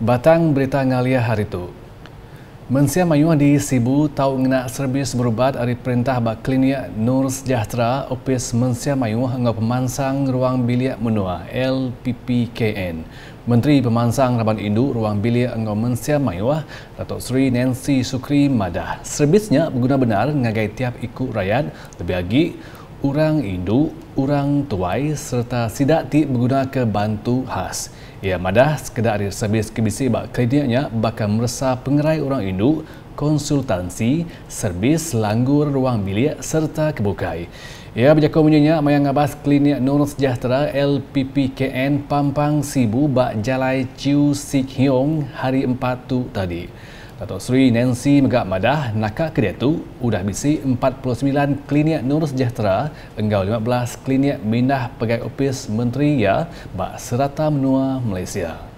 Batang berita ngalia hari itu. Mensia mayuah di Sibu tahu ngena servis berubat dari perintah bak klinia Nur Sejahtera opis Mensia mayuah ngau pemansang ruang bilia menua LPPKN. Menteri Pemansang Raban Indu Ruang Bilia Engau Mensia Mayuah Datuk Sri Nancy Sukri Madah. Servisnya berguna benar ngagai tiap iku rakyat lebih lagi orang Indu, orang tuai serta sidak tiap berguna ke bantu khas. Ia ya, madah sekedar servis kebisi bak kreditnya bakal merasa pengerai orang Indu konsultansi, servis langgur ruang bilik serta kebukai. Ia ya, bejak komunnya Mayang Abas Klinik Nur Sejahtera LPPKN Pampang Sibu bak Jalai Chiu Sik Hiong hari 4 tu tadi. Dato' Sri Nancy Megak Madah, nakak kedia tu, udah bisi 49 klinik Nur Sejahtera, enggau 15 klinik Minah pegawai Opis Menteri Ya, Bak Serata Menua Malaysia.